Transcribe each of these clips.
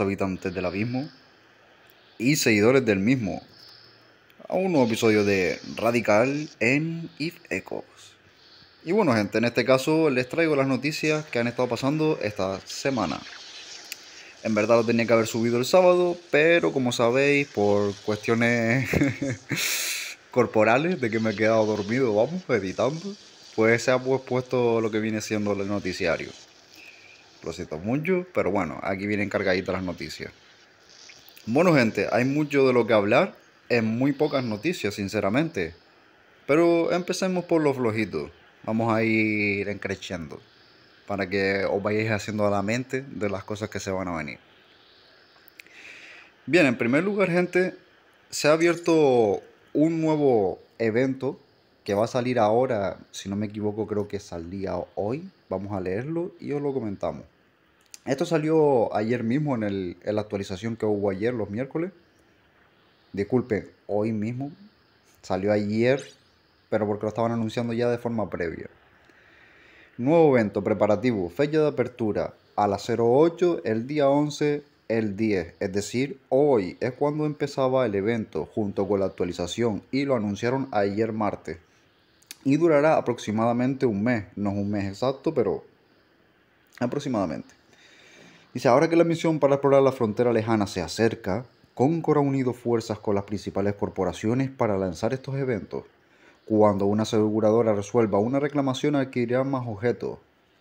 habitantes del abismo y seguidores del mismo a un nuevo episodio de Radical en If Echoes. Y bueno gente, en este caso les traigo las noticias que han estado pasando esta semana. En verdad lo tenía que haber subido el sábado, pero como sabéis, por cuestiones corporales, de que me he quedado dormido, vamos, editando, pues se ha puesto lo que viene siendo el noticiario. Lo siento mucho, pero bueno, aquí vienen cargaditas las noticias. Bueno, gente, hay mucho de lo que hablar en muy pocas noticias, sinceramente. Pero empecemos por lo flojito. Vamos a ir encreciendo para que os vayáis haciendo a la mente de las cosas que se van a venir. Bien, en primer lugar, gente, se ha abierto un nuevo evento que va a salir ahora, si no me equivoco, creo que salía hoy. Vamos a leerlo y os lo comentamos. Esto salió ayer mismo en, el, la actualización que hubo ayer, los miércoles. Disculpen, hoy mismo. Salió ayer, pero porque lo estaban anunciando ya de forma previa. Nuevo evento preparativo, fecha de apertura a las 08, el día 11, el 10. Es decir, hoy es cuando empezaba el evento junto con la actualización y lo anunciaron ayer martes. Y durará aproximadamente un mes, no es un mes exacto, pero aproximadamente. Dice, ahora que la misión para explorar la frontera lejana se acerca, Concor ha unido fuerzas con las principales corporaciones para lanzar estos eventos. Cuando una aseguradora resuelva una reclamación adquirirá más objetos,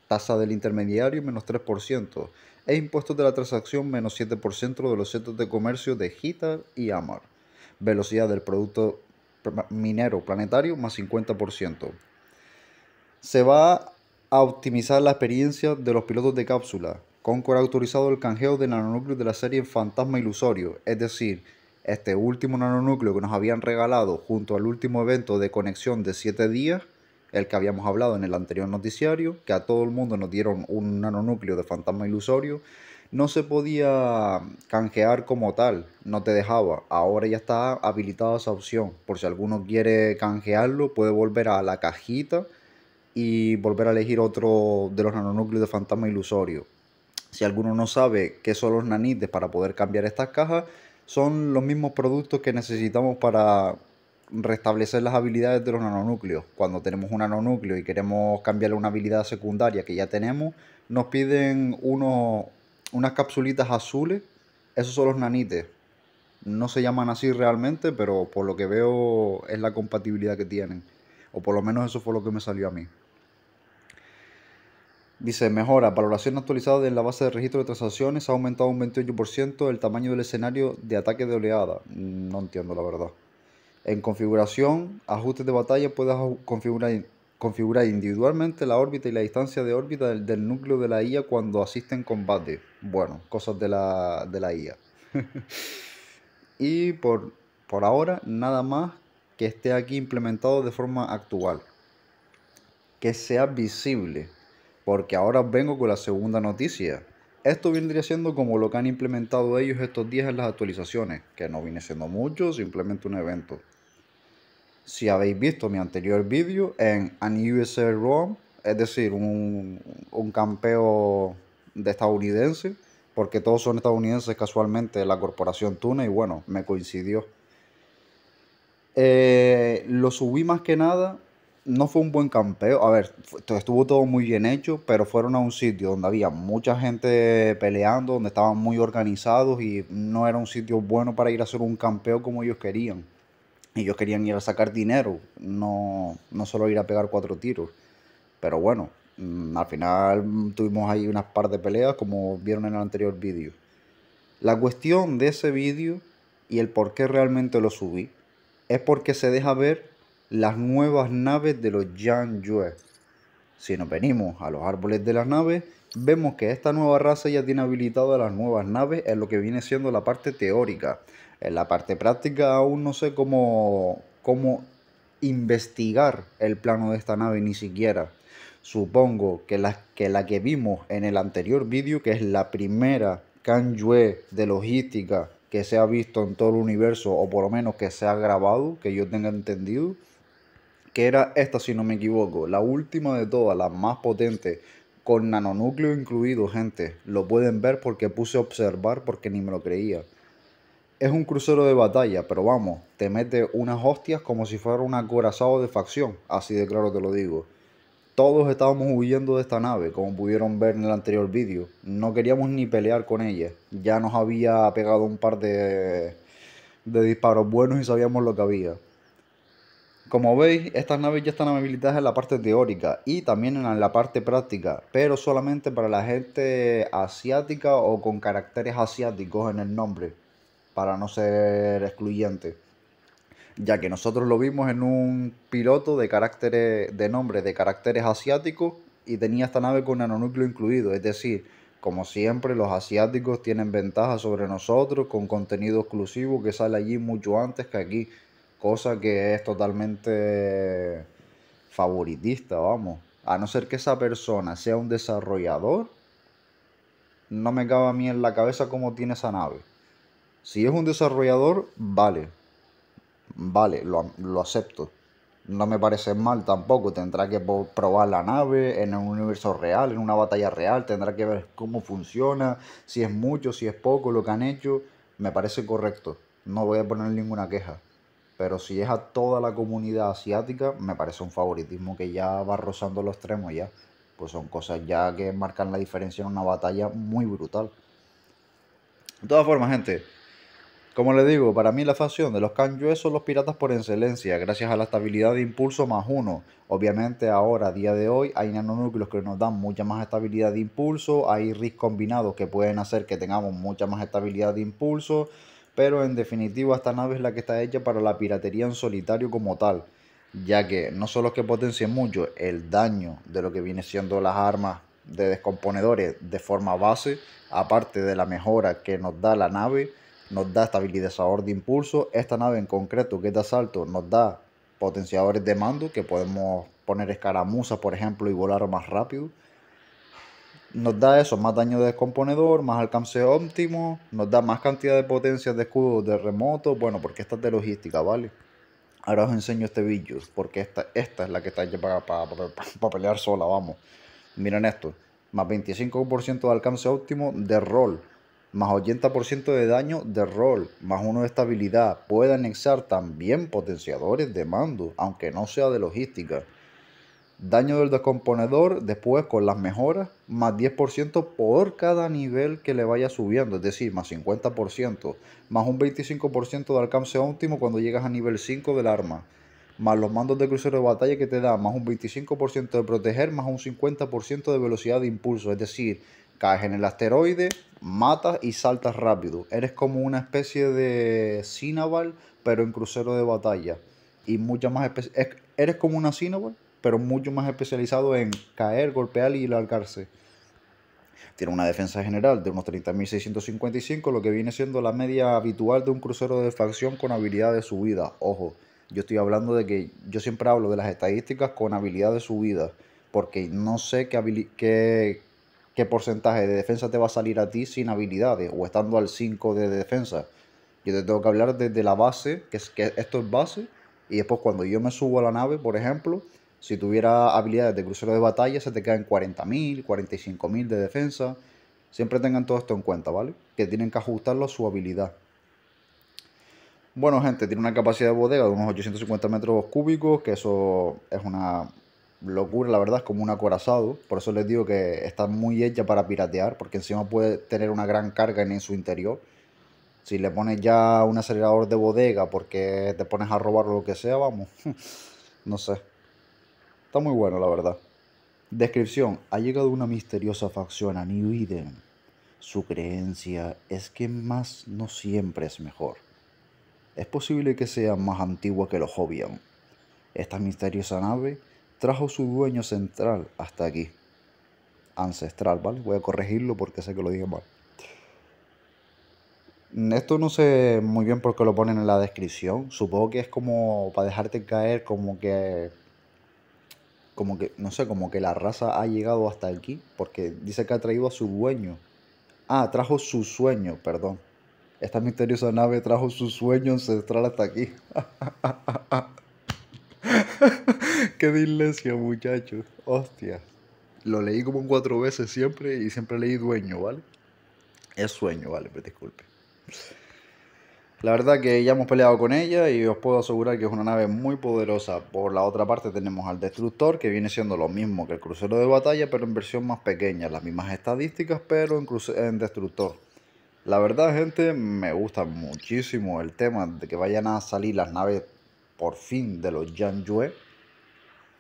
tasa del intermediario menos 3% e impuestos de la transacción menos 7% de los centros de comercio de Hita y Amar. Velocidad del producto minero planetario más 50%. Se va a optimizar la experiencia de los pilotos de cápsula, Concord ha autorizado el canjeo de nanonúcleos de la serie Fantasma Ilusorio, es decir, este último nanonúcleo que nos habían regalado junto al último evento de conexión de 7 días, el que habíamos hablado en el anterior noticiario, que a todo el mundo nos dieron un nanonúcleo de fantasma ilusorio, no se podía canjear como tal, no te dejaba. Ahora ya está habilitada esa opción. Por si alguno quiere canjearlo, puede volver a la cajita y volver a elegir otro de los nanonúcleos de fantasma ilusorio. Si alguno no sabe qué son los nanites para poder cambiar estas cajas, son los mismos productos que necesitamos para restablecer las habilidades de los nanonúcleos. Cuando tenemos un nanonúcleo y queremos cambiarle una habilidad secundaria que ya tenemos, nos piden unos, unas capsulitas azules. Esos son los nanites. No se llaman así realmente, pero por lo que veo es la compatibilidad que tienen. O por lo menos eso fue lo que me salió a mí. Dice, mejora, valoración actualizada en la base de registro de transacciones ha aumentado un 28% el tamaño del escenario de ataque de oleada. Mm, no entiendo la verdad. En configuración, ajustes de batalla, puedes configurar, configurar individualmente la órbita y la distancia de órbita del, núcleo de la IA cuando asiste en combate. Bueno, cosas de la, IA. y por, por ahora, nada más que esté aquí implementado de forma actual. Que sea visible porque ahora vengo con la segunda noticia. Esto vendría siendo como lo que han implementado ellos estos días en las actualizaciones, que no viene siendo mucho, simplemente un evento. Si habéis visto mi anterior vídeo en An USA ROM, es decir, un, un campeo de estadounidense, porque todos son estadounidenses casualmente de la corporación Tuna y bueno, me coincidió. Eh, lo subí más que nada no fue un buen campeo. A ver, estuvo todo muy bien hecho, pero fueron a un sitio donde había mucha gente peleando, donde estaban muy organizados y no era un sitio bueno para ir a hacer un campeo como ellos querían. Ellos querían ir a sacar dinero, no, no solo ir a pegar cuatro tiros. Pero bueno, mm, al final tuvimos ahí unas par de peleas como vieron en el anterior vídeo. La cuestión de ese vídeo y el por qué realmente lo subí es porque se deja ver las nuevas naves de los Yan Yue. Si nos venimos a los árboles de las naves, vemos que esta nueva raza ya tiene habilitadas las nuevas naves en lo que viene siendo la parte teórica. En la parte práctica aún no sé cómo, investigar el plano de esta nave ni siquiera. Supongo que la que, la que vimos en el anterior vídeo, que es la primera Yue de logística que se ha visto en todo el universo, o por lo menos que se ha grabado, que yo tenga entendido, que era esta si no me equivoco, la última de todas, la más potente, con nanonúcleo incluido, gente. Lo pueden ver porque puse a observar porque ni me lo creía. Es un crucero de batalla, pero vamos, te mete unas hostias como si fuera un acorazado de facción, así de claro te lo digo. Todos estábamos huyendo de esta nave, como pudieron ver en el anterior vídeo. No queríamos ni pelear con ella. Ya nos había pegado un par de, de disparos buenos y sabíamos lo que había. Como veis, estas naves ya están habilitadas en la parte teórica y también en la parte práctica, pero solamente para la gente asiática o con caracteres asiáticos en el nombre, para no ser excluyente. Ya que nosotros lo vimos en un piloto de caracteres de nombre de caracteres asiáticos y tenía esta nave con nanonúcleo incluido, es decir, como siempre, los asiáticos tienen ventaja sobre nosotros con contenido exclusivo que sale allí mucho antes que aquí cosa que es totalmente favoritista, vamos. A no ser que esa persona sea un desarrollador, no me cabe a mí en la cabeza cómo tiene esa nave. Si es un desarrollador, vale. Vale, lo, lo acepto. No me parece mal tampoco. Tendrá que probar la nave en un universo real, en una batalla real. Tendrá que ver cómo funciona, si es mucho, si es poco, lo que han hecho. Me parece correcto. No voy a poner ninguna queja. Pero si es a toda la comunidad asiática, me parece un favoritismo que ya va rozando los extremos ya. Pues son cosas ya que marcan la diferencia en una batalla muy brutal. De todas formas, gente, como les digo, para mí la facción de los Kanjue son los piratas por excelencia, gracias a la estabilidad de impulso más uno. Obviamente ahora, a día de hoy, hay nanonúcleos que nos dan mucha más estabilidad de impulso, hay RIS combinados que pueden hacer que tengamos mucha más estabilidad de impulso pero en definitiva esta nave es la que está hecha para la piratería en solitario como tal, ya que no solo es que potencie mucho el daño de lo que viene siendo las armas de descomponedores de forma base, aparte de la mejora que nos da la nave, nos da estabilizador de impulso, esta nave en concreto que es de asalto nos da potenciadores de mando que podemos poner escaramuzas por ejemplo y volar más rápido nos da eso, más daño de descomponedor, más alcance óptimo, nos da más cantidad de potencias de escudo de remoto, bueno, porque esta es de logística, ¿vale? Ahora os enseño este Villus, porque esta, esta es la que está allí para, pelear sola, vamos. Miren esto, más 25% de alcance óptimo de rol, más 80% de daño de rol, más uno de estabilidad. Puede anexar también potenciadores de mando, aunque no sea de logística daño del descomponedor, después con las mejoras, más 10% por cada nivel que le vaya subiendo, es decir, más 50%, más un 25% de alcance óptimo cuando llegas a nivel 5 del arma, más los mandos de crucero de batalla que te da, más un 25% de proteger, más un 50% de velocidad de impulso, es decir, caes en el asteroide, matas y saltas rápido. Eres como una especie de Cinnabal, pero en crucero de batalla. Y muchas más especies. Eres como una Cinnabal, pero mucho más especializado en caer, golpear y largarse. Tiene una defensa general de unos 30.655, lo que viene siendo la media habitual de un crucero de facción con habilidad de subida. Ojo, yo estoy hablando de que yo siempre hablo de las estadísticas con habilidad de subida, porque no sé qué, qué, porcentaje de defensa te va a salir a ti sin habilidades o estando al 5 de defensa. Yo te tengo que hablar desde la base, que, es, que esto es base, y después cuando yo me subo a la nave, por ejemplo, si tuviera habilidades de crucero de batalla, se te quedan 40.000, 45.000 de defensa. Siempre tengan todo esto en cuenta, ¿vale? Que tienen que ajustarlo a su habilidad. Bueno, gente, tiene una capacidad de bodega de unos 850 metros cúbicos, que eso es una locura, la verdad, es como un acorazado. Por eso les digo que está muy hecha para piratear, porque encima puede tener una gran carga en su interior. Si le pones ya un acelerador de bodega porque te pones a robar lo que sea, vamos, no sé. Está muy bueno, la verdad. Descripción. Ha llegado una misteriosa facción a New Eden. Su creencia es que más no siempre es mejor. Es posible que sea más antigua que los jovian Esta misteriosa nave trajo su dueño central hasta aquí. Ancestral, ¿vale? Voy a corregirlo porque sé que lo dije mal. Esto no sé muy bien por qué lo ponen en la descripción. Supongo que es como para dejarte caer como que como que, no sé, como que la raza ha llegado hasta aquí, porque dice que ha traído a su dueño. Ah, trajo su sueño, perdón. Esta misteriosa nave trajo su sueño ancestral hasta aquí. Qué dilecio, muchachos. Hostia. Lo leí como cuatro veces siempre y siempre leí dueño, ¿vale? Es sueño, vale, pero pues, disculpe. La verdad que ya hemos peleado con ella y os puedo asegurar que es una nave muy poderosa. Por la otra parte tenemos al destructor que viene siendo lo mismo que el crucero de batalla pero en versión más pequeña. Las mismas estadísticas pero en, destructor. La verdad gente me gusta muchísimo el tema de que vayan a salir las naves por fin de los Yan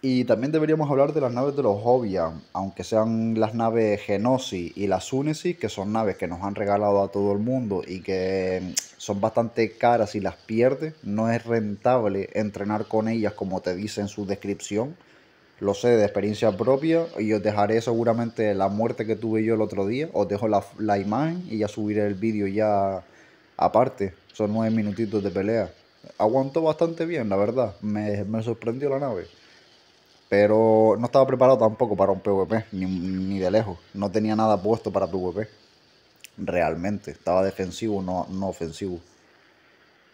y también deberíamos hablar de las naves de los Obian aunque sean las naves Genosis y las Unesis, que son naves que nos han regalado a todo el mundo y que mm, son bastante caras y las pierdes. No es rentable entrenar con ellas como te dice en su descripción. Lo sé de experiencia propia y os dejaré seguramente la muerte que tuve yo el otro día. Os dejo la, la imagen y ya subiré el vídeo ya aparte. Son nueve minutitos de pelea. Aguantó bastante bien, la verdad. me sorprendió la nave pero no estaba preparado tampoco para un PvP, ni, ni, de lejos. No tenía nada puesto para PvP, realmente. Estaba defensivo, no, no ofensivo.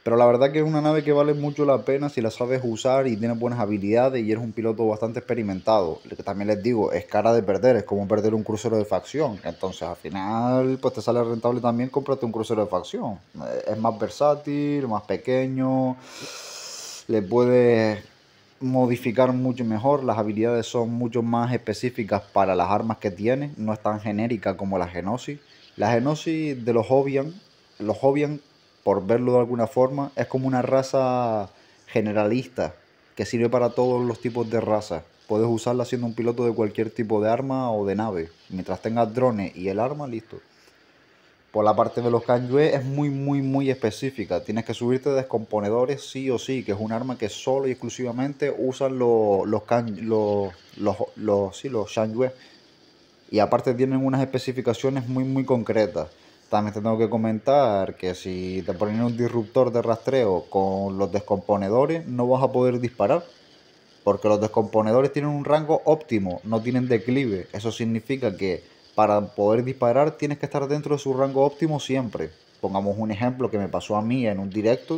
Pero la verdad que es una nave que vale mucho la pena si la sabes usar y tienes buenas habilidades y eres un piloto bastante experimentado. Lo que también les digo, es cara de perder, es como perder un crucero de facción. Entonces al final pues te sale rentable también comprarte un crucero de facción. Es más versátil, más pequeño, le puedes modificar mucho mejor, las habilidades son mucho más específicas para las armas que tiene, no es tan genérica como la Genosis. La Genosis de los jovian los jovian por verlo de alguna forma, es como una raza generalista que sirve para todos los tipos de razas. Puedes usarla siendo un piloto de cualquier tipo de arma o de nave. Mientras tengas drones y el arma, listo por la parte de los Kanyue es muy, muy, muy específica. Tienes que subirte descomponedores sí o sí, que es un arma que solo y exclusivamente usan los los, los, los, los, Y aparte tienen unas especificaciones muy, muy concretas. También te tengo que comentar que si te ponen un disruptor de rastreo con los descomponedores, no vas a poder disparar. Porque los descomponedores tienen un rango óptimo, no tienen declive. Eso significa que para poder disparar tienes que estar dentro de su rango óptimo siempre. Pongamos un ejemplo que me pasó a mí en un directo.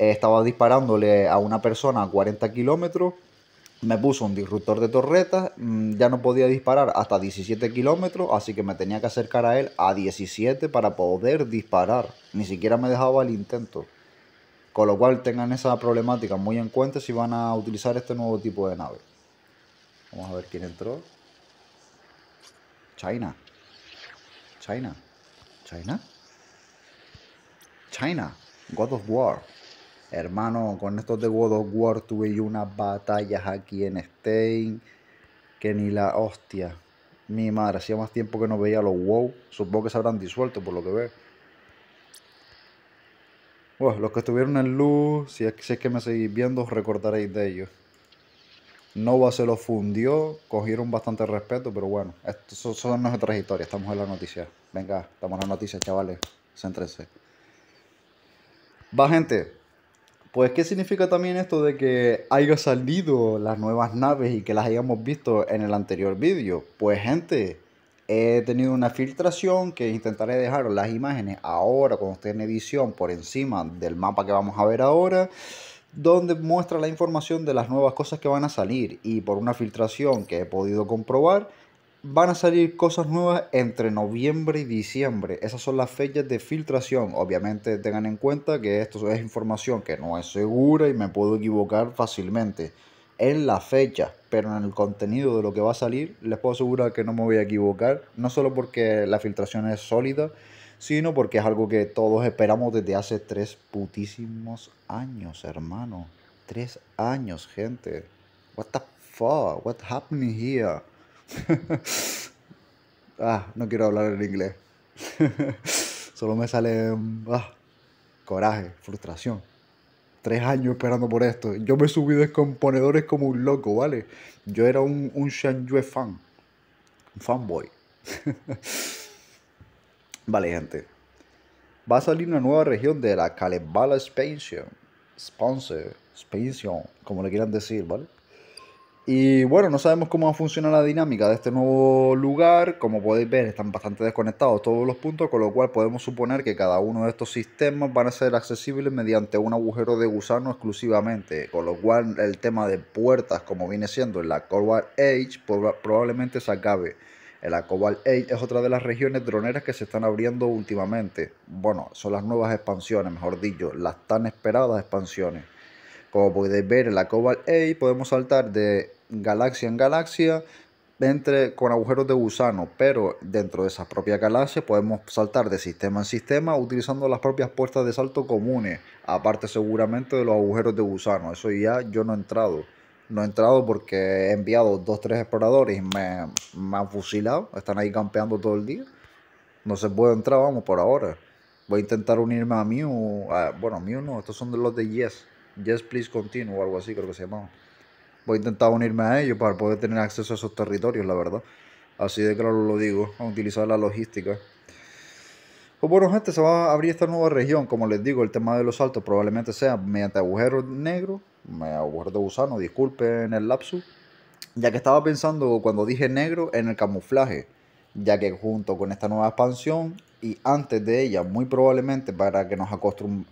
Eh, estaba disparándole a una persona a 40 kilómetros. Me puso un disruptor de torretas. Mm, ya no podía disparar hasta 17 kilómetros. Así que me tenía que acercar a él a 17 para poder disparar. Ni siquiera me dejaba el intento. Con lo cual tengan esa problemática muy en cuenta si van a utilizar este nuevo tipo de nave. Vamos a ver quién entró. China. China. China. China. God of War. Hermano, con estos de God of War tuve yo unas batallas aquí en Stein. Que ni la hostia. Mi madre, hacía más tiempo que no veía los WoW. Supongo que se habrán disuelto por lo que veo. Bueno, los que estuvieron en luz, si es, que me seguís viendo, os recordaréis de ellos. Nova se lo fundió, cogieron bastante respeto, pero bueno, no son nuestras historias, estamos en la noticia. Venga, estamos en la noticia, chavales, céntrense. Va, gente, pues ¿qué significa también esto de que haya salido las nuevas naves y que las hayamos visto en el anterior vídeo? Pues, gente, he tenido una filtración que intentaré dejaros las imágenes ahora, con ustedes en edición, por encima del mapa que vamos a ver ahora donde muestra la información de las nuevas cosas que van a salir y por una filtración que he podido comprobar, van a salir cosas nuevas entre noviembre y diciembre. Esas son las fechas de filtración. Obviamente tengan en cuenta que esto es información que no es segura y me puedo equivocar fácilmente en la fecha, pero en el contenido de lo que va a salir, les puedo asegurar que no me voy a equivocar, no solo porque la filtración es sólida, sino porque es algo que todos esperamos desde hace tres putísimos años, hermano. Tres años, gente. What the fuck? What happening here? ah, no quiero hablar en inglés. Solo me sale ah, coraje, frustración. Tres años esperando por esto. Yo me subí de componedores como un loco, ¿vale? Yo era un, un fan. Un fanboy. Vale, gente. Va a salir una nueva región de la Kalevala Expansion. Sponsor, expansion, como le quieran decir, ¿vale? Y bueno, no sabemos cómo va a funcionar la dinámica de este nuevo lugar. Como podéis ver, están bastante desconectados todos los puntos, con lo cual podemos suponer que cada uno de estos sistemas van a ser accesibles mediante un agujero de gusano exclusivamente. Con lo cual el tema de puertas, como viene siendo en la Cold War Age, probablemente se acabe. El Acobal 8 es otra de las regiones droneras que se están abriendo últimamente. Bueno, son las nuevas expansiones, mejor dicho, las tan esperadas expansiones. Como podéis ver, el Acobal 8 podemos saltar de galaxia en galaxia entre, con agujeros de gusano, pero dentro de esas propias galaxias podemos saltar de sistema en sistema utilizando las propias puertas de salto comunes, aparte seguramente de los agujeros de gusano. Eso ya yo no he entrado. No he entrado porque he enviado dos, tres exploradores y me, han fusilado. Están ahí campeando todo el día. No se puede entrar, vamos, por ahora. Voy a intentar unirme a Mew. A, bueno, Mew no, estos son de los de Yes. Yes, please continue o algo así, creo que se llamaba. Voy a intentar unirme a ellos para poder tener acceso a esos territorios, la verdad. Así de claro lo digo, a utilizar la logística. Pues bueno, gente, se va a abrir esta nueva región. Como les digo, el tema de los saltos probablemente sea mediante agujeros negros me acuerdo gusano, disculpen el lapsus, ya que estaba pensando cuando dije negro en el camuflaje, ya que junto con esta nueva expansión y antes de ella, muy probablemente para que nos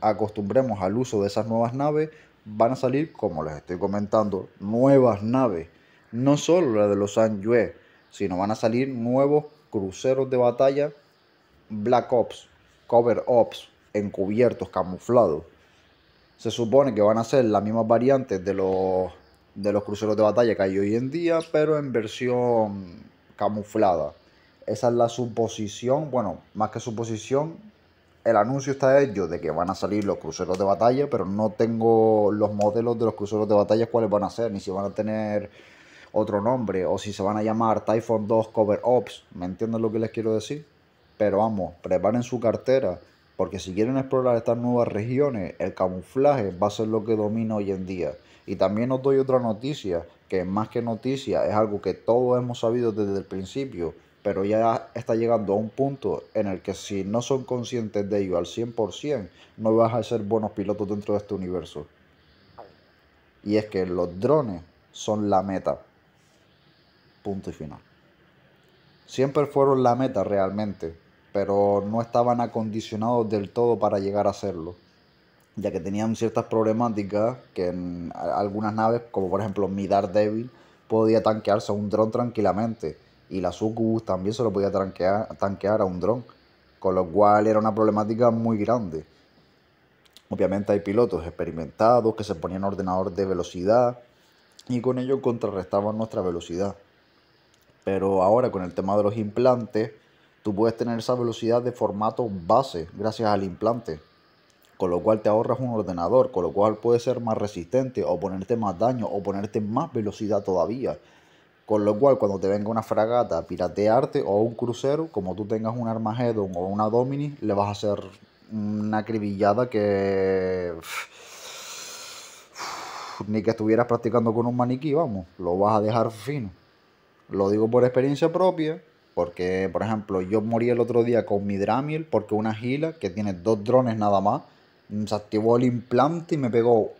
acostumbremos al uso de esas nuevas naves, van a salir, como les estoy comentando, nuevas naves, no solo la de los San Yue, sino van a salir nuevos cruceros de batalla, Black Ops, Cover Ops, encubiertos, camuflados se supone que van a ser las mismas variantes de los, de los cruceros de batalla que hay hoy en día, pero en versión camuflada. Esa es la suposición, bueno, más que suposición, el anuncio está hecho de que van a salir los cruceros de batalla, pero no tengo los modelos de los cruceros de batalla cuáles van a ser, ni si van a tener otro nombre, o si se van a llamar Typhoon 2 Cover Ops, ¿me entienden lo que les quiero decir? Pero vamos, preparen su cartera, porque si quieren explorar estas nuevas regiones, el camuflaje va a ser lo que domina hoy en día. Y también os doy otra noticia, que más que noticia es algo que todos hemos sabido desde el principio, pero ya está llegando a un punto en el que si no son conscientes de ello al 100%, no vas a ser buenos pilotos dentro de este universo. Y es que los drones son la meta. Punto y final. Siempre fueron la meta realmente pero no estaban acondicionados del todo para llegar a hacerlo, ya que tenían ciertas problemáticas que en algunas naves, como por ejemplo mi Devil podía tanquearse a un dron tranquilamente, y la Succubus también se lo podía tanquear, tanquear a un dron, con lo cual era una problemática muy grande. Obviamente hay pilotos experimentados que se ponían ordenador de velocidad y con ello contrarrestaban nuestra velocidad. Pero ahora con el tema de los implantes, tú puedes tener esa velocidad de formato base gracias al implante, con lo cual te ahorras un ordenador, con lo cual puedes ser más resistente o ponerte más daño o ponerte más velocidad todavía. Con lo cual, cuando te venga una fragata a piratearte o un crucero, como tú tengas un Armageddon o una Domini, le vas a hacer una cribillada que. Ni que estuvieras practicando con un maniquí, vamos, lo vas a dejar fino. Lo digo por experiencia propia, porque, por ejemplo, yo morí el otro día con mi Dramiel porque una gila que tiene dos drones nada más, mm, se activó el implante y me pegó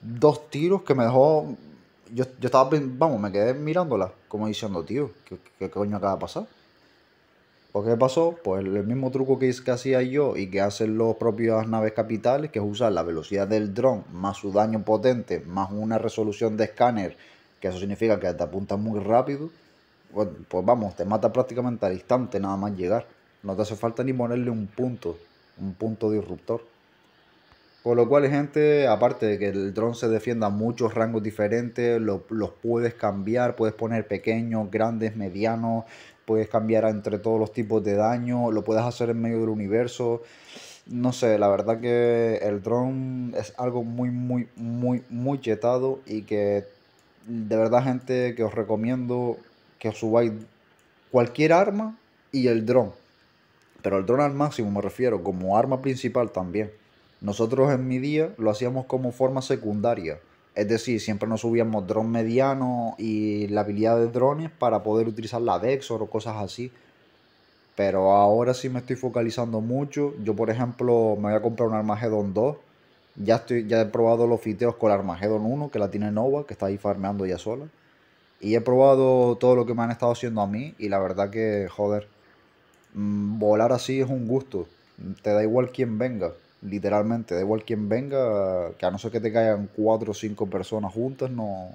dos tiros que me dejó... Yo, estaba, vamos, me quedé mirándola, como diciendo, tío, ¿qué, coño acaba de pasar? porque ¿qué pasó? Pues el mismo truco que, que hacía yo y que hacen los propias naves capitales, que es usar la velocidad del dron más su daño potente, más una resolución de escáner, que eso significa que te apuntas muy rápido, pues, vamos, te mata prácticamente al instante nada más llegar. No te hace falta ni ponerle un punto, un punto disruptor. Con lo cual, gente, aparte de que el dron se defienda a muchos rangos diferentes, los puedes cambiar, puedes poner pequeños, grandes, medianos, puedes cambiar entre todos los tipos de daño, lo puedes hacer en medio del universo. No sé, la verdad que el dron es algo muy, muy, muy, muy chetado y que de verdad, gente, que os recomiendo que subáis cualquier arma y el dron. Pero el dron al máximo me refiero, como arma principal también. Nosotros en mi día lo hacíamos como forma secundaria. Es decir, siempre nos subíamos dron mediano y la habilidad de drones para poder utilizar la Dexor o cosas así. Pero ahora sí me estoy focalizando mucho. Yo, por ejemplo, me voy a comprar un Armageddon 2. Ya, estoy, ya he probado los fiteos con el Armageddon 1, que la tiene Nova, que está ahí farmeando ya sola. Y he probado todo lo que me han estado haciendo a mí y la verdad que, joder, mm, volar así es un gusto. Te da igual quién venga, literalmente, da igual quién venga, que a no ser que te caigan cuatro o cinco personas juntas, no,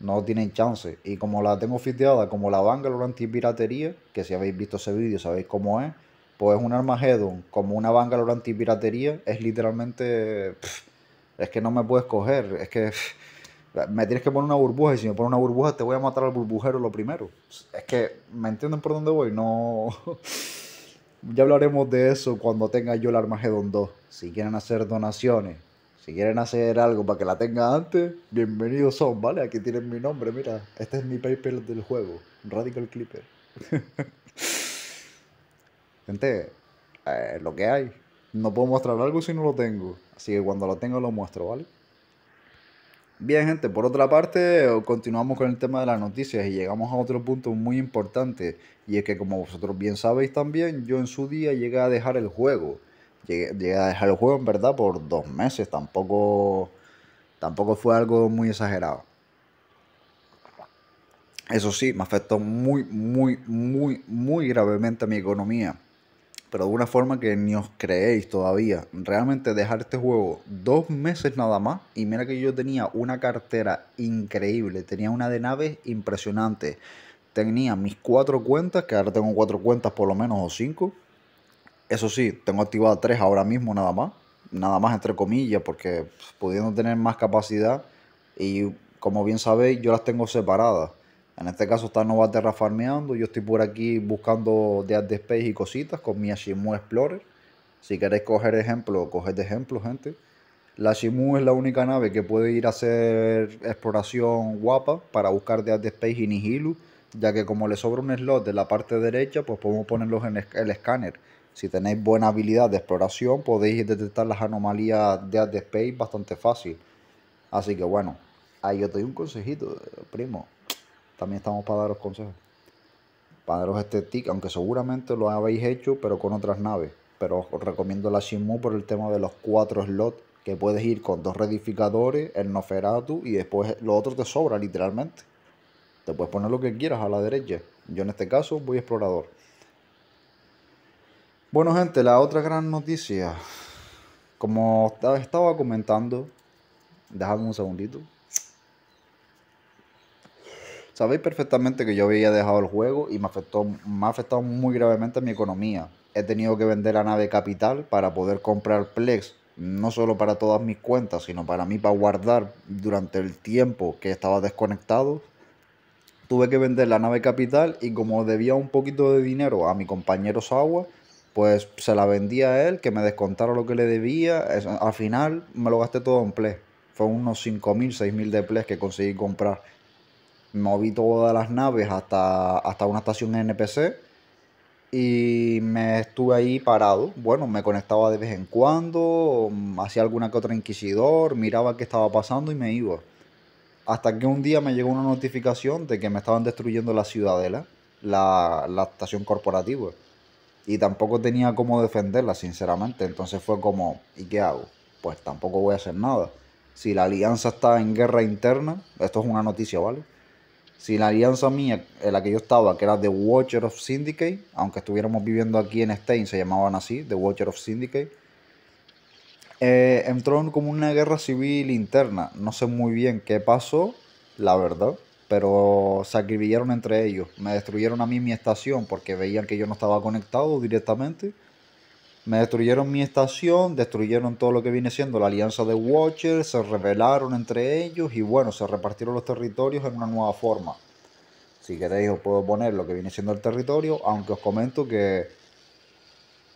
no tienen chance. Y como la tengo fiteada como la Bangalore antipiratería, que si habéis visto ese vídeo sabéis cómo es, pues un Armageddon como una Bangalore antipiratería es literalmente... es que no me puedes coger, es que me tienes que poner una burbuja y si me pones una burbuja te voy a matar al burbujero lo primero. Es que, ¿me entienden por dónde voy? No. ya hablaremos de eso cuando tenga yo el Armageddon 2. Si quieren hacer donaciones, si quieren hacer algo para que la tenga antes, bienvenidos son, ¿vale? Aquí tienen mi nombre, mira, este es mi paper del juego, Radical Clipper. Gente, eh, lo que hay. No puedo mostrar algo si no lo tengo. Así que cuando lo tengo lo muestro, ¿vale? Bien, gente, por otra parte, eh, continuamos con el tema de las noticias y llegamos a otro punto muy importante. Y es que, como vosotros bien sabéis también, yo en su día llegué a dejar el juego. Llegué, a dejar el juego, en verdad, por dos meses. Tampoco, tampoco fue algo muy exagerado. Eso sí, me afectó muy, muy, muy, muy gravemente a mi economía pero de una forma que ni os creéis todavía. Realmente dejar este juego dos meses nada más. Y mira que yo tenía una cartera increíble, tenía una de naves impresionante. Tenía mis cuatro cuentas, que ahora tengo cuatro cuentas por lo menos o cinco. Eso sí, tengo activadas tres ahora mismo nada más. Nada más entre comillas, porque pues, pudiendo tener más capacidad y como bien sabéis, yo las tengo separadas. En este caso está Nova Terra farmeando. Yo estoy por aquí buscando de Space y cositas con mi Ashimu Explorer. Si queréis coger ejemplo, coged ejemplo, gente. La Shimu es la única nave que puede ir a hacer exploración guapa para buscar de Space y Nihilu, ya que como le sobra un slot de la parte derecha, pues podemos ponerlos en el escáner. Si tenéis buena habilidad de exploración, podéis detectar las anomalías de Space bastante fácil. Así que bueno, ahí yo te doy un consejito, primo también estamos para daros consejos. Para daros este tick, aunque seguramente lo habéis hecho, pero con otras naves. Pero os recomiendo la Shimu por el tema de los cuatro slots, que puedes ir con dos redificadores, el Noferatu y después lo otro te sobra, literalmente. Te puedes poner lo que quieras a la derecha. Yo en este caso voy explorador. Bueno, gente, la otra gran noticia. Como estaba comentando, dejadme un segundito. Sabéis perfectamente que yo había dejado el juego y me, afectó, me ha afectado muy gravemente mi economía. He tenido que vender la nave capital para poder comprar Plex, no solo para todas mis cuentas, sino para mí, para guardar durante el tiempo que estaba desconectado. Tuve que vender la nave capital y como debía un poquito de dinero a mi compañero Sawa, pues se la vendía a él, que me descontara lo que le debía. Al final me lo gasté todo en Plex. Fue unos 5.000, 6.000 de Plex que conseguí comprar moví todas las naves hasta, hasta una estación NPC y me estuve ahí parado. Bueno, me conectaba de vez en cuando, hacía alguna que otra inquisidor, miraba qué estaba pasando y me iba. Hasta que un día me llegó una notificación de que me estaban destruyendo la ciudadela, la, la estación corporativa. Y tampoco tenía cómo defenderla, sinceramente. Entonces fue como, ¿y qué hago? Pues tampoco voy a hacer nada. Si la alianza está en guerra interna, esto es una noticia, ¿vale? si la alianza mía, en la que yo estaba, que era The Watcher of Syndicate, aunque estuviéramos viviendo aquí en Stein, se llamaban así, The Watcher of Syndicate, eh, entró como una guerra civil interna. No sé muy bien qué pasó, la verdad, pero se acribillaron entre ellos. Me destruyeron a mí mi estación porque veían que yo no estaba conectado directamente me destruyeron mi estación, destruyeron todo lo que viene siendo la alianza de Watchers, se rebelaron entre ellos y bueno, se repartieron los territorios en una nueva forma. Si queréis os puedo poner lo que viene siendo el territorio, aunque os comento que...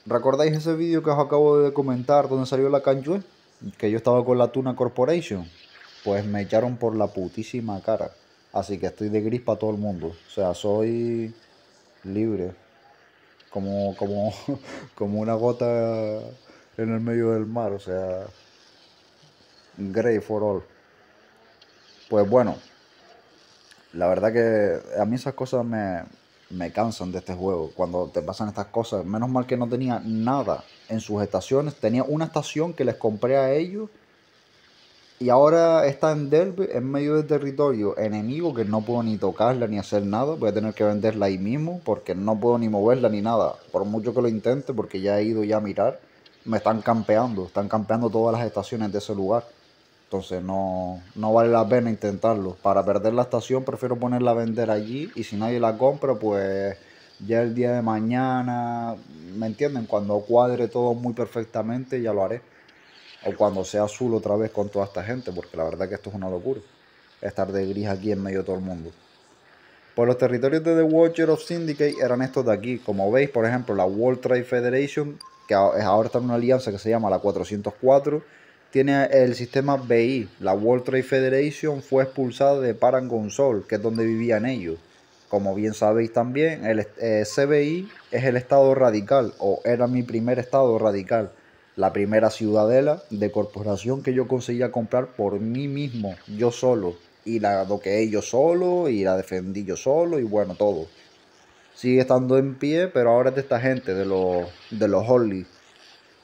¿Recordáis ese vídeo que os acabo de comentar donde salió la Canjue? Que yo estaba con la Tuna Corporation. Pues me echaron por la putísima cara. Así que estoy de gris para todo el mundo. O sea, soy libre como, como, como una gota en el medio del mar, o sea, grey for all. Pues bueno, la verdad que a mí esas cosas me, me cansan de este juego, cuando te pasan estas cosas. Menos mal que no tenía nada en sus estaciones, tenía una estación que les compré a ellos y ahora está en Delve en medio del territorio enemigo, que no puedo ni tocarla ni hacer nada. Voy a tener que venderla ahí mismo porque no puedo ni moverla ni nada. Por mucho que lo intente, porque ya he ido ya a mirar, me están campeando. Están campeando todas las estaciones de ese lugar. Entonces no, no vale la pena intentarlo. Para perder la estación prefiero ponerla a vender allí y si nadie la compra, pues ya el día de mañana, ¿me entienden? Cuando cuadre todo muy perfectamente ya lo haré o cuando sea azul otra vez con toda esta gente, porque la verdad que esto es una locura, estar de gris aquí en medio de todo el mundo. Pues los territorios de The Watcher of Syndicate eran estos de aquí, como veis, por ejemplo, la World Trade Federation, que ahora está en una alianza que se llama la 404, tiene el sistema BI. La World Trade Federation fue expulsada de Parangon Sol, que es donde vivían ellos. Como bien sabéis también, el eh, CBI es el estado radical, o era mi primer estado radical la primera ciudadela de corporación que yo conseguía comprar por mí mismo, yo solo. Y la doqueé yo solo, y la defendí yo solo, y bueno, todo. Sigue estando en pie, pero ahora es de esta gente, de los, de los Only.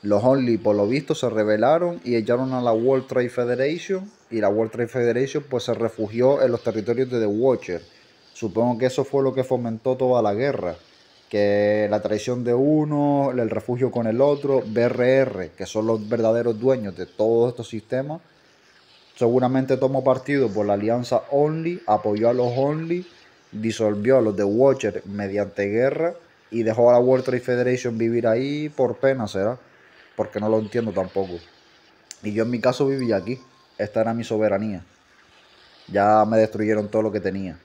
Los Only, por lo visto, se rebelaron y echaron a la World Trade Federation. Y la World Trade Federation pues se refugió en los territorios de The Watcher. Supongo que eso fue lo que fomentó toda la guerra que la traición de uno, el refugio con el otro, BRR, que son los verdaderos dueños de todos estos sistemas, seguramente tomó partido por la alianza Only, apoyó a los Only, disolvió a los de Watcher mediante guerra y dejó a la World Trade Federation vivir ahí por pena, será, porque no lo entiendo tampoco. Y yo en mi caso vivía aquí, esta era mi soberanía. Ya me destruyeron todo lo que tenía.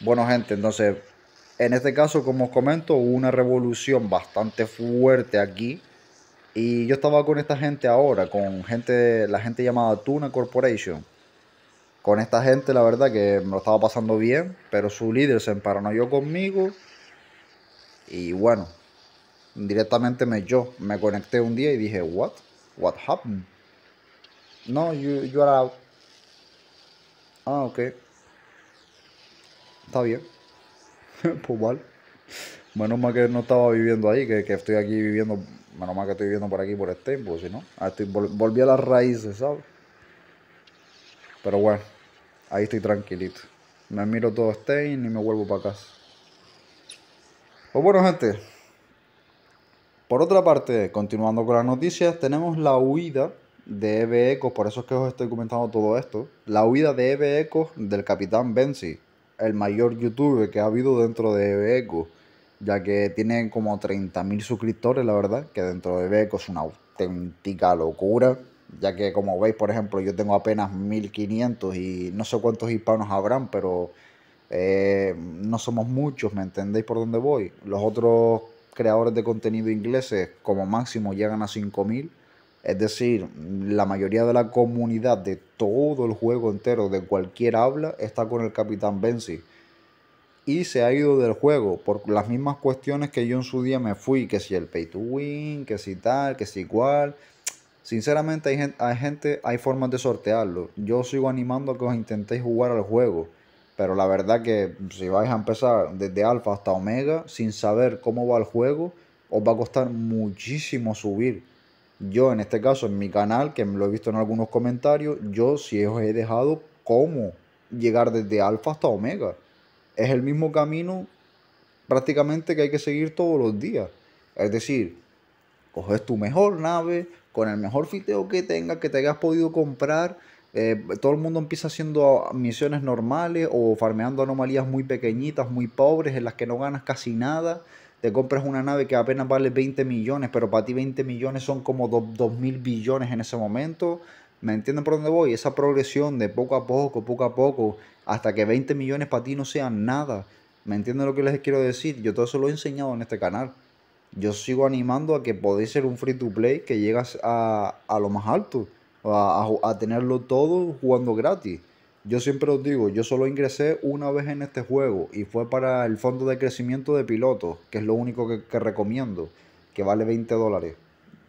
Bueno, gente, entonces en este caso, como os comento, hubo una revolución bastante fuerte aquí. Y yo estaba con esta gente ahora, con gente, la gente llamada Tuna Corporation. Con esta gente, la verdad que me lo estaba pasando bien, pero su líder se yo conmigo. Y bueno, directamente me yo me conecté un día y dije, "What? What happened?" No, you you are Ah, ok. Está bien. pues vale. Menos mal que no estaba viviendo ahí, que, estoy aquí viviendo, menos mal que estoy viviendo por aquí, por este, pues si no, volví a las raíces, ¿sabes? Pero bueno, ahí estoy tranquilito. Me miro todo Stein y me vuelvo para casa. Pues bueno, gente. Por otra parte, continuando con las noticias, tenemos la huida de EVE por eso es que os estoy comentando todo esto. La huida de EVE del capitán Benzi el mayor youtuber que ha habido dentro de Beco, ya que tiene como 30.000 suscriptores, la verdad, que dentro de Beco es una auténtica locura, ya que como veis, por ejemplo, yo tengo apenas 1.500 y no sé cuántos hispanos habrán, pero eh, no somos muchos, ¿me entendéis por dónde voy? Los otros creadores de contenido ingleses como máximo llegan a 5.000 es decir, la mayoría de la comunidad de todo el juego entero, de cualquier habla, está con el capitán Benzi. Y se ha ido del juego por las mismas cuestiones que yo en su día me fui, que si el pay to win, que si tal, que si igual. Sinceramente hay gente, hay, gente, hay formas de sortearlo. Yo sigo animando a que os intentéis jugar al juego. Pero la verdad que si vais a empezar desde alfa hasta omega sin saber cómo va el juego, os va a costar muchísimo subir. Yo en este caso, en mi canal, que lo he visto en algunos comentarios, yo sí os he dejado cómo llegar desde alfa hasta omega. Es el mismo camino prácticamente que hay que seguir todos los días. Es decir, coges tu mejor nave con el mejor fiteo que tengas, que te hayas podido comprar. Eh, todo el mundo empieza haciendo misiones normales o farmeando anomalías muy pequeñitas, muy pobres, en las que no ganas casi nada te compras una nave que apenas vale 20 millones, pero para ti 20 millones son como 2, mil billones en ese momento. ¿Me entienden por dónde voy? Esa progresión de poco a poco, poco a poco, hasta que 20 millones para ti no sean nada. ¿Me entienden lo que les quiero decir? Yo todo eso lo he enseñado en este canal. Yo sigo animando a que podéis ser un free to play que llegas a, a lo más alto, a tenerlo todo jugando gratis. Yo siempre os digo, yo solo ingresé una vez en este juego y fue para el fondo de crecimiento de pilotos, que es lo único que, recomiendo, que vale 20 dólares.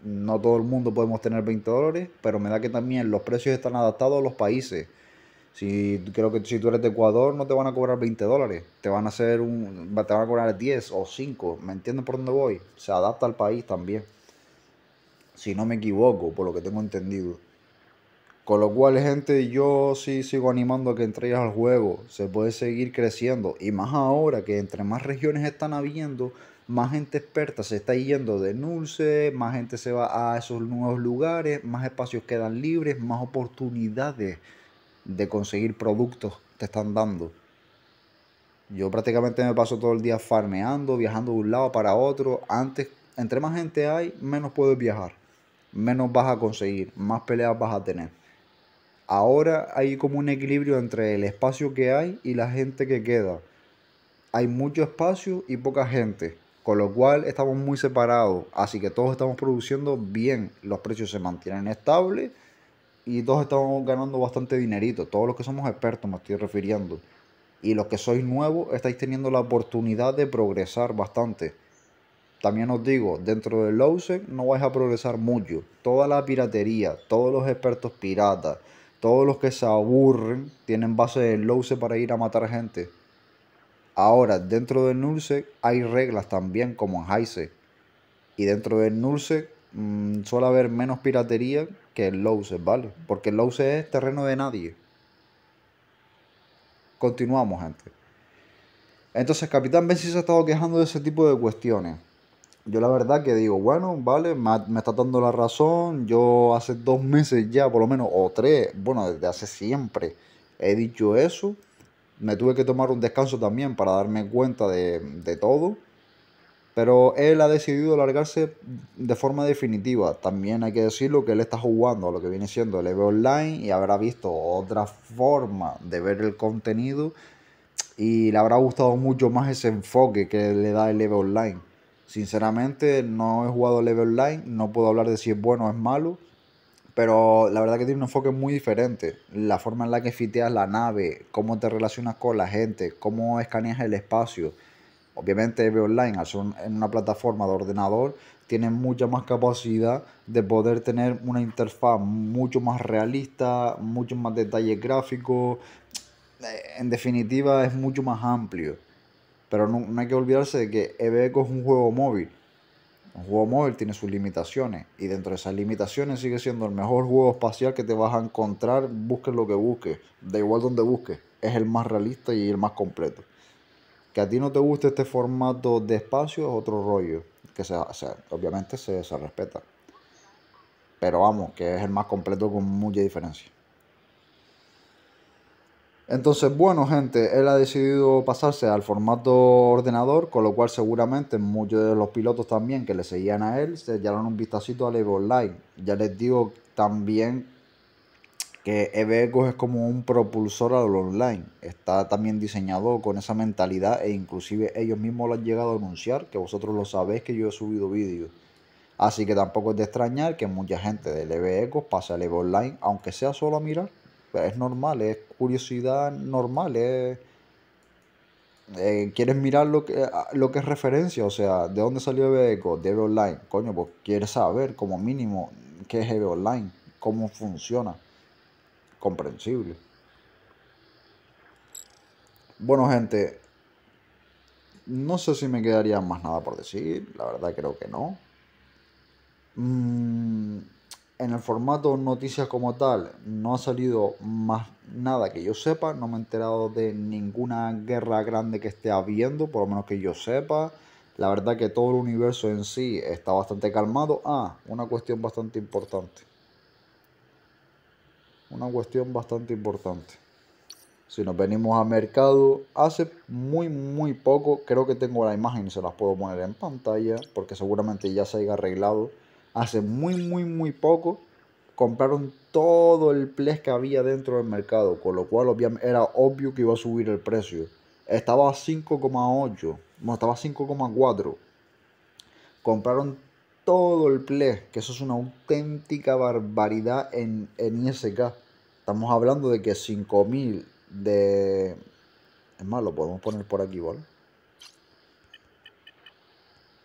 No todo el mundo podemos tener 20 dólares, pero me da que también los precios están adaptados a los países. Si creo que si tú eres de Ecuador no te van a cobrar 20 dólares, te van a hacer un te van a cobrar 10 o 5, ¿me entiendes por dónde voy? Se adapta al país también. Si no me equivoco, por lo que tengo entendido. Con lo cual, gente, yo sí sigo animando a que entréis al juego. Se puede seguir creciendo. Y más ahora que entre más regiones están habiendo, más gente experta se está yendo de Nulce, más gente se va a esos nuevos lugares, más espacios quedan libres, más oportunidades de conseguir productos te están dando. Yo prácticamente me paso todo el día farmeando, viajando de un lado para otro. Antes, entre más gente hay, menos puedes viajar, menos vas a conseguir, más peleas vas a tener ahora hay como un equilibrio entre el espacio que hay y la gente que queda. Hay mucho espacio y poca gente, con lo cual estamos muy separados, así que todos estamos produciendo bien, los precios se mantienen estables y todos estamos ganando bastante dinerito, todos los que somos expertos me estoy refiriendo. Y los que sois nuevos estáis teniendo la oportunidad de progresar bastante. También os digo, dentro del lowsec no vais a progresar mucho. Toda la piratería, todos los expertos piratas, todos los que se aburren tienen base de Lowse para ir a matar gente. Ahora, dentro del Nulse hay reglas también, como en Heise. Y dentro del Nulse mm, suele haber menos piratería que el Lowse, ¿vale? Porque el es terreno de nadie. Continuamos, gente. Entonces, Capitán ¿si se ha estado quejando de ese tipo de cuestiones yo la verdad que digo, bueno, vale, me, está dando la razón, yo hace dos meses ya, por lo menos, o tres, bueno, desde hace siempre he dicho eso, me tuve que tomar un descanso también para darme cuenta de, todo, pero él ha decidido largarse de forma definitiva, también hay que decirlo que él está jugando a lo que viene siendo el Online y habrá visto otra forma de ver el contenido y le habrá gustado mucho más ese enfoque que le da el EVE Online Sinceramente, no he jugado Level Online, no puedo hablar de si es bueno o es malo, pero la verdad que tiene un enfoque muy diferente. La forma en la que fiteas la nave, cómo te relacionas con la gente, cómo escaneas el espacio. Obviamente, level Online, en una plataforma de ordenador, tiene mucha más capacidad de poder tener una interfaz mucho más realista, mucho más detalles gráfico, eh, En definitiva, es mucho más amplio. Pero no, hay que olvidarse de que Ebeco es un juego móvil. Un juego móvil tiene sus limitaciones y dentro de esas limitaciones sigue siendo el mejor juego espacial que te vas a encontrar, busques lo que busques, da igual donde busques, es el más realista y el más completo. Que a ti no te guste este formato de espacio es otro rollo, que se, obviamente se, se respeta. Pero vamos, que es el más completo con mucha diferencia. Entonces, bueno, gente, él ha decidido pasarse al formato ordenador, con lo cual seguramente muchos de los pilotos también que le seguían a él se echaron un vistacito al Evo Online. Ya les digo también que Eveco es como un propulsor al online. Está también diseñado con esa mentalidad e inclusive ellos mismos lo han llegado a anunciar, que vosotros lo sabéis que yo he subido vídeos. Así que tampoco es de extrañar que mucha gente del Ecos pase al Evo Online, aunque sea solo a mirar es normal, es curiosidad normal, eh, quieres mirar lo que, lo que es referencia, o sea, de dónde salió Ebeco, de Online, coño, pues quieres saber como mínimo qué es Online, cómo funciona, comprensible. Bueno, gente, no sé si me quedaría más nada por decir, la verdad creo que no. Mm, en el formato noticias como tal no ha salido más nada que yo sepa, no me he enterado de ninguna guerra grande que esté habiendo, por lo menos que yo sepa. La verdad que todo el universo en sí está bastante calmado. Ah, una cuestión bastante importante. Una cuestión bastante importante. Si nos venimos a mercado, hace muy, muy poco, creo que tengo la imagen, se las puedo poner en pantalla, porque seguramente ya se haya arreglado hace muy, muy, muy poco, compraron todo el ples que había dentro del mercado, con lo cual era obvio que iba a subir el precio. Estaba a 5,8, no, estaba a 5,4. Compraron todo el ples, que eso es una auténtica barbaridad en, en ISK. Estamos hablando de que 5.000 de... Es más, lo podemos poner por aquí, ¿vale?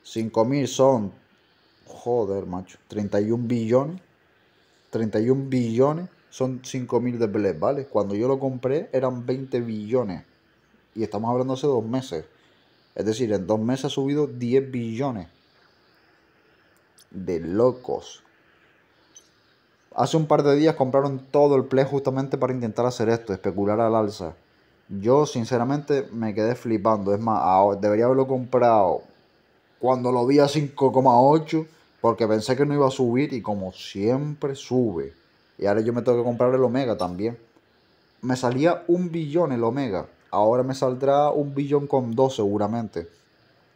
5.000 son Joder, macho. 31 billones. 31 billones son 5.000 de play. ¿vale? Cuando yo lo compré eran 20 billones. Y estamos hablando hace dos meses. Es decir, en dos meses ha subido 10 billones. De locos. Hace un par de días compraron todo el play justamente para intentar hacer esto, especular al alza. Yo sinceramente me quedé flipando. Es más, debería haberlo comprado cuando lo vi a 5,8 porque pensé que no iba a subir y como siempre sube. Y ahora yo me tengo que comprar el Omega también. Me salía un billón el Omega. Ahora me saldrá un billón con dos seguramente.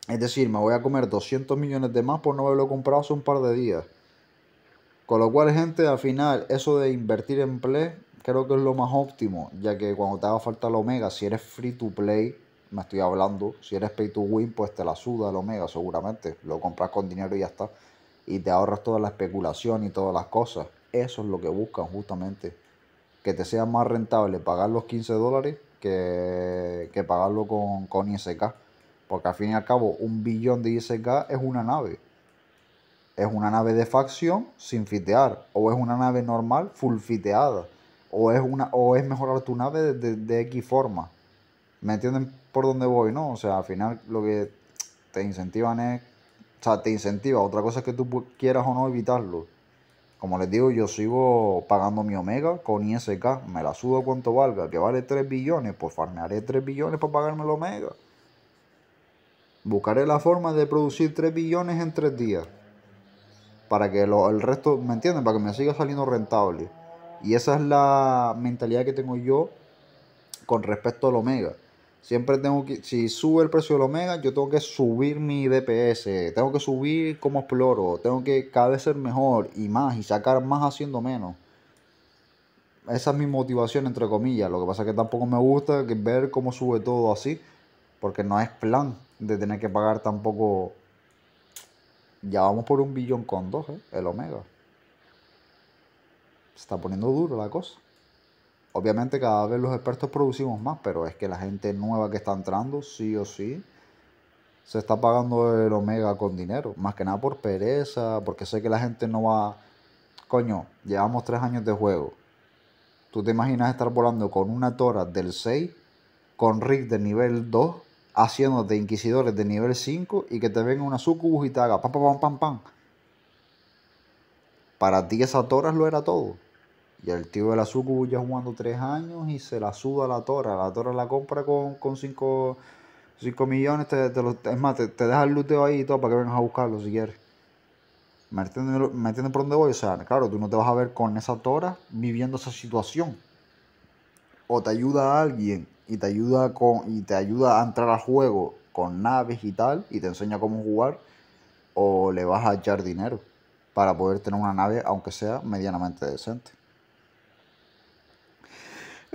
Es decir, me voy a comer 200 millones de más por no haberlo comprado hace un par de días. Con lo cual, gente, al final, eso de invertir en Play creo que es lo más óptimo. Ya que cuando te haga falta el Omega, si eres free to play, me estoy hablando. Si eres pay to win, pues te la suda el Omega seguramente. Lo compras con dinero y ya está y te ahorras toda la especulación y todas las cosas. Eso es lo que buscan justamente, que te sea más rentable pagar los 15 dólares que, que pagarlo con, con ISK. Porque al fin y al cabo, un billón de ISK es una nave. Es una nave de facción sin fitear. O es una nave normal full fiteada. O es, una, o es mejorar tu nave de, de, de X forma. ¿Me entienden por dónde voy? No, o sea, al final lo que te incentivan es o sea, te incentiva. Otra cosa es que tú quieras o no evitarlo. Como les digo, yo sigo pagando mi Omega con ISK. Me la sudo cuanto valga, que vale 3 billones. Pues farmearé 3 billones para pagarme el Omega. Buscaré la forma de producir 3 billones en 3 días. Para que el resto, ¿me entienden? Para que me siga saliendo rentable. Y esa es la mentalidad que tengo yo con respecto al Omega. Siempre tengo que, si sube el precio del omega, yo tengo que subir mi DPS, tengo que subir como exploro, tengo que cada vez ser mejor y más y sacar más haciendo menos. Esa es mi motivación, entre comillas. Lo que pasa es que tampoco me gusta ver cómo sube todo así, porque no es plan de tener que pagar tampoco. Ya vamos por un billón con dos, ¿eh? el omega. Se está poniendo duro la cosa. Obviamente cada vez los expertos producimos más, pero es que la gente nueva que está entrando, sí o sí, se está pagando el Omega con dinero. Más que nada por pereza, porque sé que la gente no va... Coño, llevamos tres años de juego. ¿Tú te imaginas estar volando con una Tora del 6, con Rick de nivel 2, haciéndote inquisidores de nivel 5 y que te venga una sucubus y te haga pam, pam, pam, pam, Para ti esa Tora lo era todo. Y el tío de la sucu ya jugando tres años y se la suda a la Tora. La Tora la compra con, con cinco, millones. te es más, te, deja el luteo ahí y todo para que vengas a buscarlo si quieres. ¿Me entiendes, por dónde voy? O sea, claro, tú no te vas a ver con esa Tora viviendo esa situación. O te ayuda a alguien y te ayuda, con, y te ayuda a entrar al juego con naves y tal y te enseña cómo jugar. O le vas a echar dinero para poder tener una nave, aunque sea medianamente decente.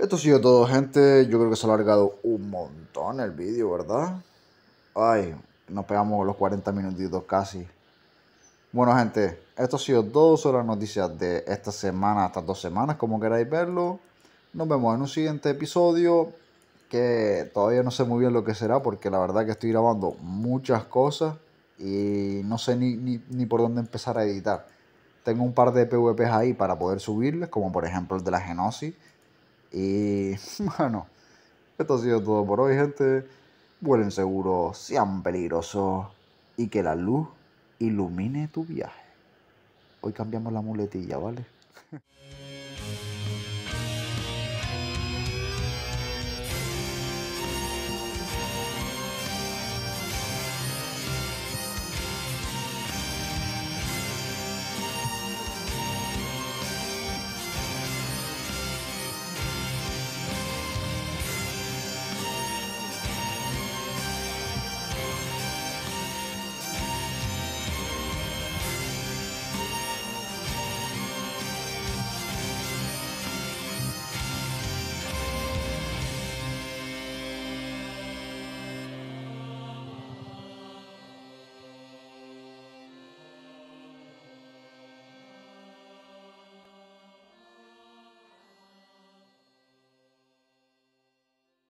Esto ha sido todo, gente. Yo creo que se ha alargado un montón el vídeo, ¿verdad? Ay, nos pegamos los 40 minutitos casi. Bueno, gente, esto ha sido todo Son las noticias de esta semana, estas dos semanas, como queráis verlo. Nos vemos en un siguiente episodio que todavía no sé muy bien lo que será porque la verdad que estoy grabando muchas cosas y no sé ni, ni, por dónde empezar a editar. Tengo un par de PVPs ahí para poder subirles, como por ejemplo el de la Genosis, y bueno, esto ha sido todo por hoy, gente. Vuelen seguros, sean peligrosos y que la luz ilumine tu viaje. Hoy cambiamos la muletilla, ¿vale?